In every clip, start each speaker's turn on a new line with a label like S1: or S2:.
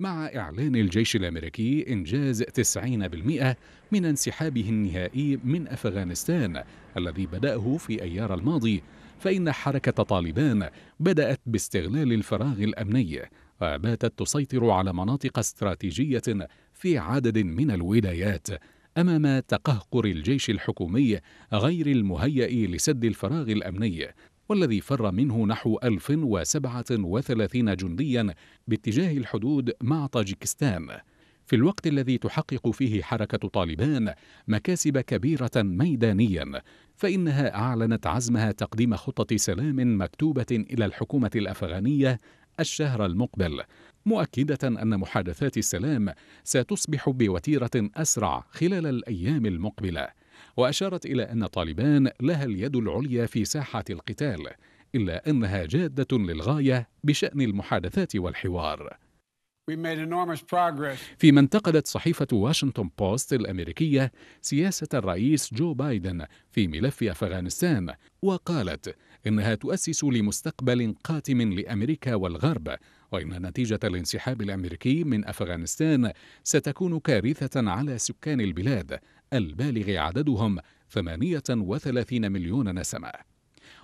S1: مع إعلان الجيش الأمريكي إنجاز 90% من انسحابه النهائي من أفغانستان الذي بدأه في أيار الماضي فإن حركة طالبان بدأت باستغلال الفراغ الأمني وباتت تسيطر على مناطق استراتيجية في عدد من الولايات أمام تقهقر الجيش الحكومي غير المهيئ لسد الفراغ الأمني والذي فر منه نحو 1037 جنديا باتجاه الحدود مع طاجكستان في الوقت الذي تحقق فيه حركة طالبان مكاسب كبيرة ميدانيا فإنها أعلنت عزمها تقديم خطة سلام مكتوبة إلى الحكومة الأفغانية الشهر المقبل مؤكدة أن محادثات السلام ستصبح بوتيرة أسرع خلال الأيام المقبلة وأشارت إلى أن طالبان لها اليد العليا في ساحة القتال إلا أنها جادة للغاية بشأن المحادثات والحوار فيما انتقدت صحيفة واشنطن بوست الأمريكية سياسة الرئيس جو بايدن في ملف أفغانستان وقالت إنها تؤسس لمستقبل قاتم لأمريكا والغرب وإن نتيجة الانسحاب الأمريكي من أفغانستان ستكون كارثة على سكان البلاد البالغ عددهم 38 مليون نسمة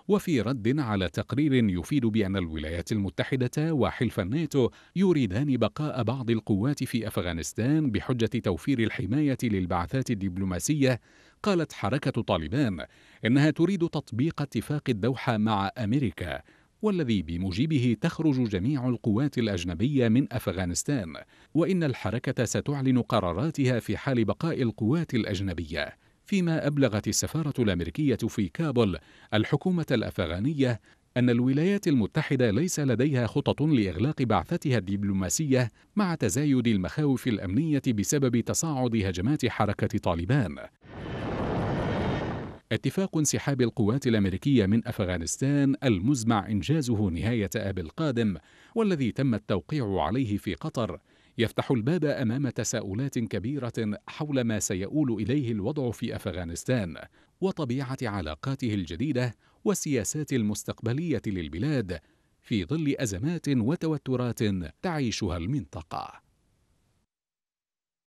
S1: وفي رد على تقرير يفيد بأن الولايات المتحدة وحلف الناتو يريدان بقاء بعض القوات في أفغانستان بحجة توفير الحماية للبعثات الدبلوماسية قالت حركة طالبان إنها تريد تطبيق اتفاق الدوحة مع أمريكا والذي بموجبه تخرج جميع القوات الاجنبيه من افغانستان وان الحركه ستعلن قراراتها في حال بقاء القوات الاجنبيه فيما أبلغت السفارة الأمريكية في كابول الحكومة الأفغانية أن الولايات المتحدة ليس لديها خطط لإغلاق بعثتها الدبلوماسية مع تزايد المخاوف الأمنية بسبب تصاعد هجمات حركة طالبان. اتفاق انسحاب القوات الأمريكية من أفغانستان المزمع إنجازه نهاية آب القادم والذي تم التوقيع عليه في قطر يفتح الباب امام تساؤلات كبيره حول ما سيؤول اليه الوضع في افغانستان وطبيعه علاقاته الجديده والسياسات المستقبليه للبلاد في ظل ازمات وتوترات تعيشها المنطقه